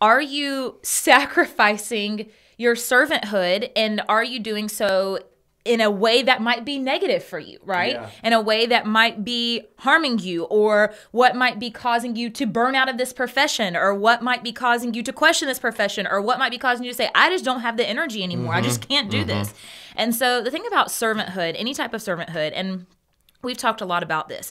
Are you sacrificing your servanthood and are you doing so in a way that might be negative for you, right? Yeah. In a way that might be harming you or what might be causing you to burn out of this profession or what might be causing you to question this profession or what might be causing you to say, I just don't have the energy anymore. Mm-hmm. I just mm-hmm. can't do mm-hmm. this. And so the thing about servanthood, any type of servanthood, and we've talked a lot about this.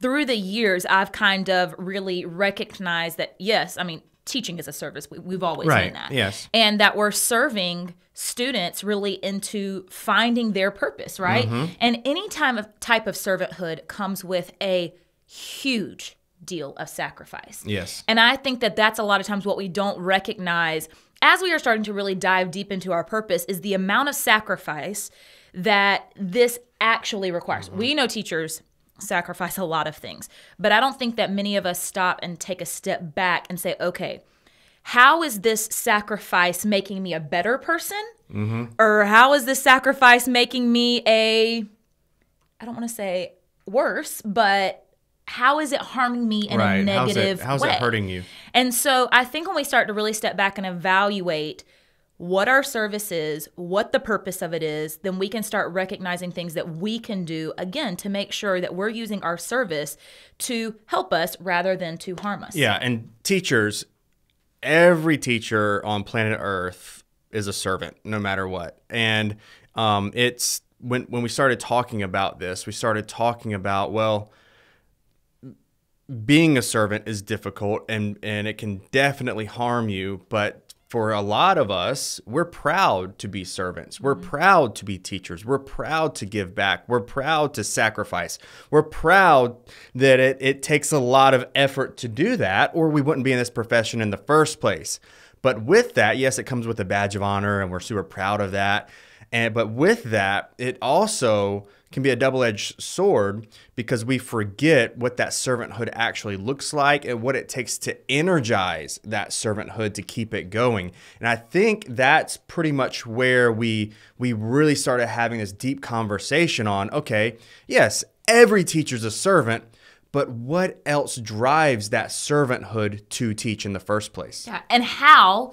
Through the years, I've kind of really recognized that, yes, I mean, teaching as a service. We, have always right. been that. Yes. And that we're serving students really into finding their purpose, right? Mm-hmm. And any time of type of servanthood comes with a huge deal of sacrifice. Yes. And I think that that's a lot of times what we don't recognize as we are starting to really dive deep into our purpose is the amount of sacrifice that this actually requires. Mm-hmm. We know teachers sacrifice a lot of things. But I don't think that many of us stop and take a step back and say, okay, how is this sacrifice making me a better person? Mm-hmm. Or how is this sacrifice making me a, I don't want to say worse, but how is it harming me in right. a negative how's it, how's way? How's it hurting you? And so I think when we start to really step back and evaluate – what our service is, what the purpose of it is, then we can start recognizing things that we can do again to make sure that we're using our service to help us rather than to harm us. Yeah, and teachers, every teacher on planet Earth is a servant, no matter what. And um, it's when when we started talking about this, we started talking about well, being a servant is difficult and and it can definitely harm you, but for a lot of us, we're proud to be servants. We're mm-hmm. proud to be teachers. We're proud to give back. We're proud to sacrifice. We're proud that it, it takes a lot of effort to do that, or we wouldn't be in this profession in the first place. But with that, yes, it comes with a badge of honor, and we're super proud of that. And but with that, it also can be a double edged sword because we forget what that servanthood actually looks like and what it takes to energize that servanthood to keep it going. And I think that's pretty much where we we really started having this deep conversation on, okay, yes, every teacher's a servant, but what else drives that servanthood to teach in the first place? Yeah, and how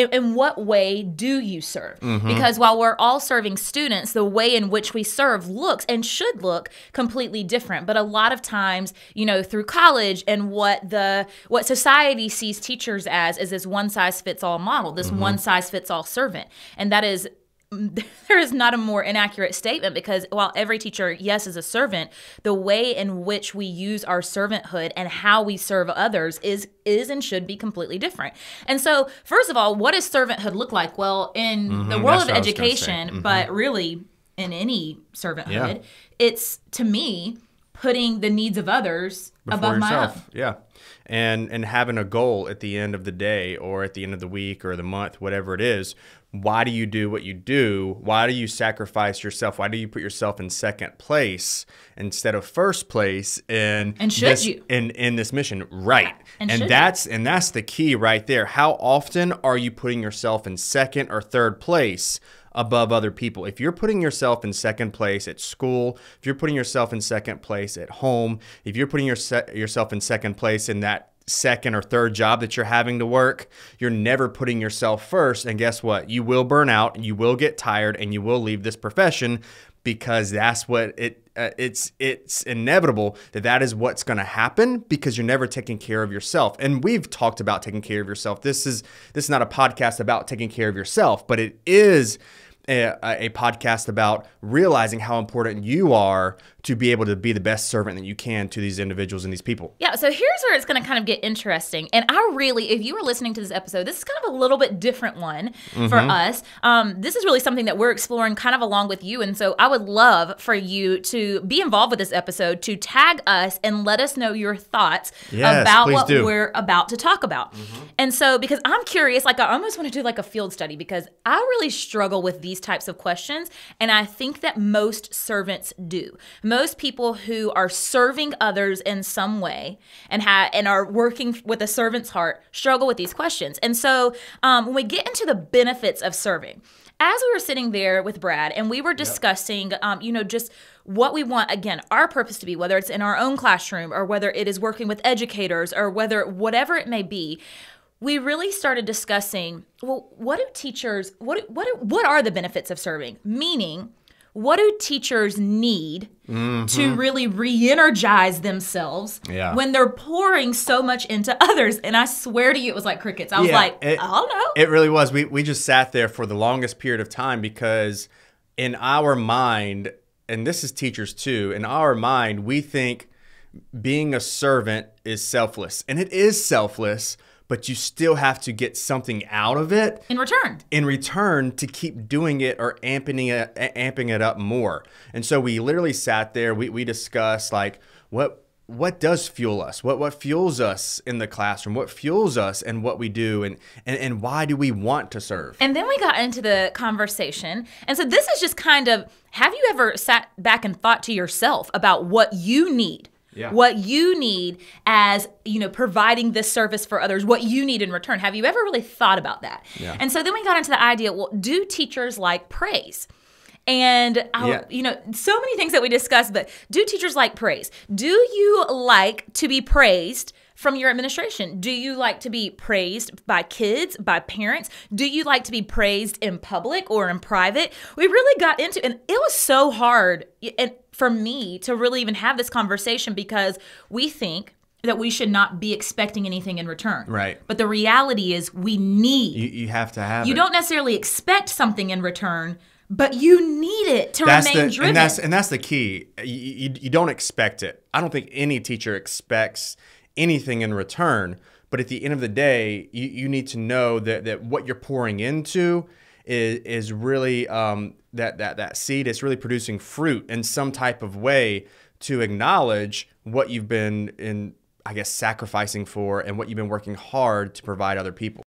in, in what way do you serve? Mm-hmm. Because while we're all serving students, the way in which we serve looks and should look completely different. But a lot of times, you know, through college and what the what society sees teachers as is this one size fits all model, this mm-hmm. one size fits all servant. And that is there is not a more inaccurate statement because while every teacher, yes, is a servant, the way in which we use our servanthood and how we serve others is is and should be completely different. And so, first of all, what does servanthood look like? Well, in mm-hmm, the world of education, mm-hmm. but really in any servanthood, yeah. it's to me putting the needs of others Before above yourself. my own. Yeah and and having a goal at the end of the day or at the end of the week or the month, whatever it is. Why do you do what you do? Why do you sacrifice yourself? Why do you put yourself in second place instead of first place in and should this, you in in this mission? Right, yeah. and, and that's you? and that's the key right there. How often are you putting yourself in second or third place? above other people. If you're putting yourself in second place at school, if you're putting yourself in second place at home, if you're putting your yourself in second place in that second or third job that you're having to work, you're never putting yourself first. And guess what? You will burn out, you will get tired, and you will leave this profession because that's what it uh, it's it's inevitable that that is what's going to happen because you're never taking care of yourself and we've talked about taking care of yourself this is this is not a podcast about taking care of yourself but it is a, a podcast about realizing how important you are to be able to be the best servant that you can to these individuals and these people. Yeah, so here's where it's going to kind of get interesting. And I really, if you were listening to this episode, this is kind of a little bit different one mm-hmm. for us. Um, this is really something that we're exploring kind of along with you. And so I would love for you to be involved with this episode, to tag us and let us know your thoughts yes, about what do. we're about to talk about. Mm-hmm. And so, because I'm curious, like I almost want to do like a field study because I really struggle with these types of questions. And I think that most servants do most people who are serving others in some way and and are working with a servant's heart struggle with these questions. And so um, when we get into the benefits of serving, as we were sitting there with Brad and we were discussing, yep. um, you know, just what we want again our purpose to be whether it's in our own classroom or whether it is working with educators or whether whatever it may be we really started discussing well what do teachers what what what are the benefits of serving meaning what do teachers need mm-hmm. to really re-energize themselves yeah. when they're pouring so much into others and i swear to you it was like crickets i was like it, i don't know it really was we, we just sat there for the longest period of time because in our mind and this is teachers too in our mind we think being a servant is selfless and it is selfless but you still have to get something out of it in return. In return to keep doing it or amping it, amping it up more. And so we literally sat there, we, we discussed like what what does fuel us? What what fuels us in the classroom? What fuels us and what we do and, and and why do we want to serve? And then we got into the conversation. And so this is just kind of have you ever sat back and thought to yourself about what you need yeah. what you need as you know providing this service for others what you need in return have you ever really thought about that yeah. and so then we got into the idea well do teachers like praise and yeah. you know so many things that we discussed but do teachers like praise do you like to be praised from your administration? Do you like to be praised by kids, by parents? Do you like to be praised in public or in private? We really got into and it was so hard and for me to really even have this conversation because we think that we should not be expecting anything in return. Right. But the reality is we need You, you have to have You it. don't necessarily expect something in return, but you need it to that's remain the, driven. And that's, and that's the key. You, you, you don't expect it. I don't think any teacher expects anything in return. But at the end of the day, you, you need to know that, that what you're pouring into is, is really um, that, that, that seed is really producing fruit in some type of way to acknowledge what you've been in, I guess, sacrificing for and what you've been working hard to provide other people.